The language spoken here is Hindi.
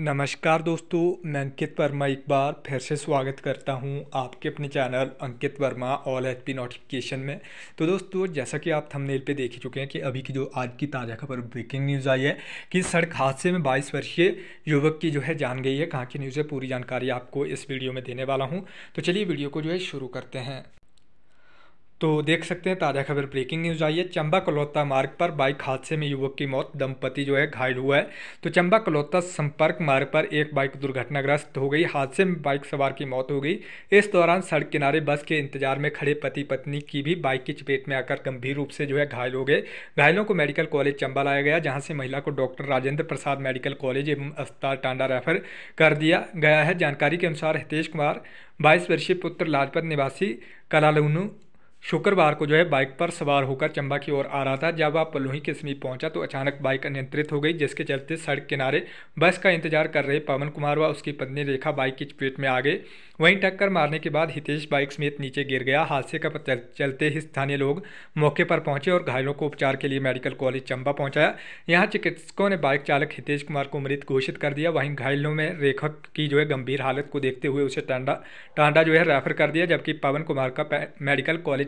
नमस्कार दोस्तों मैं अंकित वर्मा एक बार फिर से स्वागत करता हूं आपके अपने channel Ankit Verma all H P notification में तो दोस्तों जैसा कि आप थंबनेल पे देख चुके हैं कि अभी की जो आज की ताज़ा खबर ब्रेकिंग न्यूज़ आई है कि सड़क हादसे में 22 वर्षीय युवक की जो है जान गई है कहाँ की न्यूज़ है पूरी जानकारी आपको इस वीडियो में देने वाला हूँ तो चलिए वीडियो को जो है शुरू करते हैं तो देख सकते हैं ताज़ा खबर ब्रेकिंग न्यूज़ आई है चंबा कलौता मार्ग पर बाइक हादसे में युवक की मौत दंपति जो है घायल हुआ है तो चंबा कलौता संपर्क मार्ग पर एक बाइक दुर्घटनाग्रस्त हो गई हादसे में बाइक सवार की मौत हो गई इस दौरान सड़क किनारे बस के इंतजार में खड़े पति पत्नी की भी बाइक की चपेट में आकर गंभीर रूप से जो है घायल हो गए घायलों को मेडिकल कॉलेज चंबा लाया गया जहाँ से महिला को doctor Rajendra Prasad medical college एवं अस्पताल टांडा रेफर कर दिया गया है जानकारी के अनुसार हितेश कुमार बाईस वर्षीय पुत्र लाजपत निवासी कलालूनू शुक्रवार को जो है बाइक पर सवार होकर चंबा की ओर आ रहा था जब वह पलोही के समीप पहुंचा तो अचानक बाइक अनियंत्रित हो गई जिसके चलते सड़क किनारे बस का इंतजार कर रहे पवन कुमार व उसकी पत्नी रेखा बाइक की चपेट में आ गए वहीं टक्कर मारने के बाद हितेश बाइक समेत नीचे गिर गया हादसे का पता चलते ही स्थानीय लोग मौके पर पहुंचे और घायलों को उपचार के लिए मेडिकल कॉलेज चंबा पहुंचाया यहाँ चिकित्सकों ने बाइक चालक हितेश कुमार को मृत घोषित कर दिया वहीं घायलों में रेखक की जो है गंभीर हालत को देखते हुए उसे टांडा टांडा जो है रेफर कर दिया जबकि पवन कुमार का मेडिकल कॉलेज